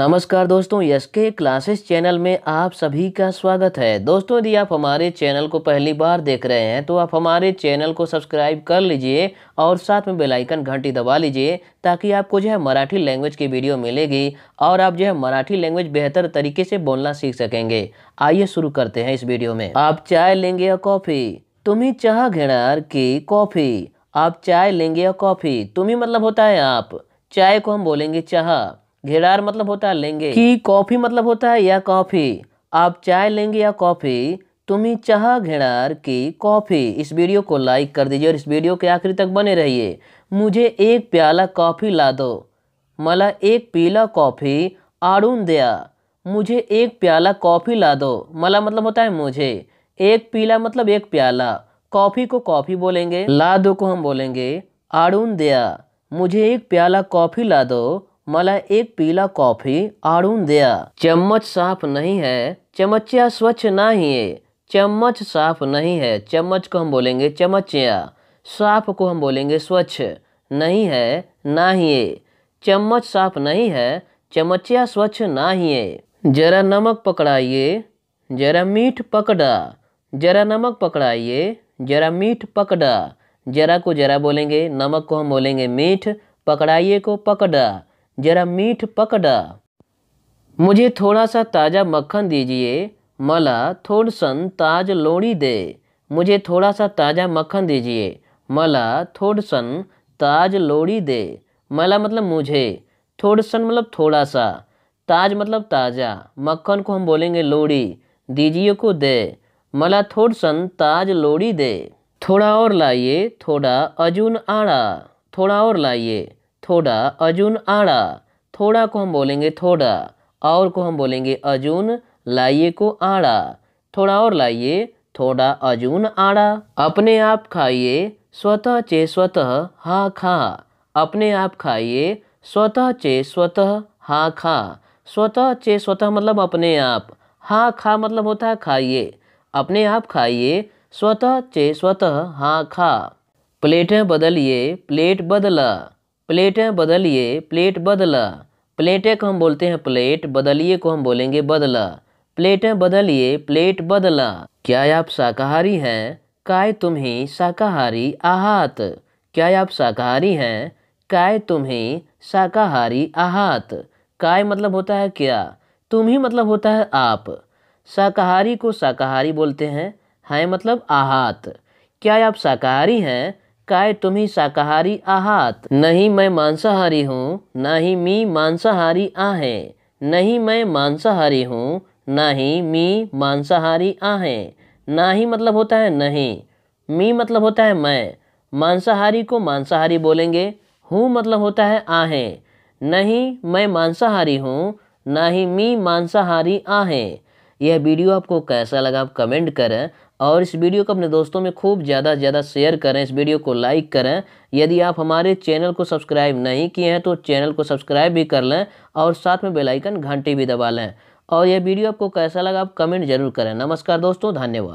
नमस्कार दोस्तों यस के क्लासेस चैनल में आप सभी का स्वागत है दोस्तों यदि आप हमारे चैनल को पहली बार देख रहे हैं तो आप हमारे चैनल को सब्सक्राइब कर लीजिए और साथ में बेल आइकन घंटी दबा लीजिए ताकि आपको जो है मराठी लैंग्वेज की वीडियो मिलेगी और आप जो है मराठी लैंग्वेज बेहतर तरीके से बोलना सीख सकेंगे आइए शुरू करते हैं इस वीडियो में आप चाय लेंगे या कॉफ़ी तुम्हें चाह घेणार की कॉफ़ी आप चाय लेंगे या कॉफ़ी तुम्हें मतलब होता है आप चाय को हम बोलेंगे चाह घेरार मतलब होता है लेंगे की कॉफी मतलब होता है या कॉफी आप चाय लेंगे या कॉफी तुम्हें चाह घेरार की कॉफ़ी इस वीडियो को लाइक कर दीजिए और इस वीडियो के आखिरी तक बने रहिए मुझे एक प्याला कॉफ़ी ला दो मला एक पीला कॉफ़ी आड़ून दिया मुझे एक प्याला कॉफ़ी ला दो मला मतलब होता है मुझे एक पीला मतलब एक प्याला कॉफ़ी को कॉफ़ी बोलेंगे ला दो को हम बोलेंगे आड़ून दिया मुझे एक प्याला कॉफ़ी ला दो मलाई एक पीला कॉफी आड़ून दिया चम्मच साफ नहीं है चमचिया स्वच्छ ही है चम्मच साफ नहीं है चम्मच को हम बोलेंगे चमचिया साफ को हम बोलेंगे स्वच्छ नहीं है ना ही चम्मच साफ नहीं है चमचिया स्वच्छ ना ही जरा नमक पकड़ाइए जरा मीठ पकड़ा जरा नमक पकड़ाइए जरा मीठ पकड़ा जरा को जरा बोलेंगे नमक को हम बोलेंगे मीठ पकड़ाइए को पकड़ा जरा मीठ पकड़ा मुझे थोड़ा सा ताज़ा मक्खन दीजिए मला थोड़ सन ताज लोड़ी दे मुझे थोड़ा सा ताज़ा मक्खन दीजिए मला थोड़ सन ताज लोड़ी दे मला मतलब मुझे सन मतलब थोड़ा सा ताज मतलब ताज़ा मक्खन को हम बोलेंगे लोड़ी दीजिए को दे मला थोड़ सन ताज लोड़ी दे थोड़ा और लाइए थोड़ा अजून आड़ा थोड़ा और लाइए थोड़ा अजून आड़ा थोड़ा को हम बोलेंगे थोड़ा और को हम बोलेंगे अजून लाइए को आड़ा थोड़ा और लाइए थोड़ा अजून आड़ा अपने आप खाइए स्वतः चे स्वतः हा खा अपने आप खाइए स्वतः चे स्वतः हा खा स्वतः चे स्वतः मतलब अपने आप हा खा मतलब होता है खाइए अपने आप खाइए स्वतः चे स्वतः हा खा प्लेटें बदलिए प्लेट बदला प्लेटें बदलिए प्लेट बदला प्लेटें को हम बोलते हैं प्लेट बदलिए को हम बोलेंगे बदला प्लेटें बदलिए प्लेट बदला क्या आप शाकाहारी हैं काय तुम ही शाकाहारी आहात क्या आप शाकाहारी हैं काय तुम ही शाकाहारी आहात काय मतलब होता है क्या तुम ही मतलब होता है आप शाकाहारी को शाकाहारी बोलते हैं हैं मतलब आहात क्या आप शाकाहारी हैं काय तुम्ही शाकाहारी आहात नहीं मैं मांसाहारी हूँ ना ही मी मांसाहारी आहे नहीं मैं मांसाहारी हूँ ना ही मी मांसाहारी आहे ना ही मतलब होता है नहीं मी मतलब होता है मैं मांसाहारी को मांसाहारी बोलेंगे हूँ मतलब होता है आहे नहीं मैं मांसाहारी हूँ ना ही मी मांसाहारी आहे यह वीडियो आपको कैसा लगा आप कमेंट करें और इस वीडियो को अपने दोस्तों में खूब ज़्यादा से ज़्यादा शेयर करें इस वीडियो को लाइक करें यदि आप हमारे चैनल को सब्सक्राइब नहीं किए हैं तो चैनल को सब्सक्राइब भी कर लें और साथ में बेलाइकन घंटी भी दबा लें और यह वीडियो आपको कैसा लगा आप कमेंट जरूर करें नमस्कार दोस्तों धन्यवाद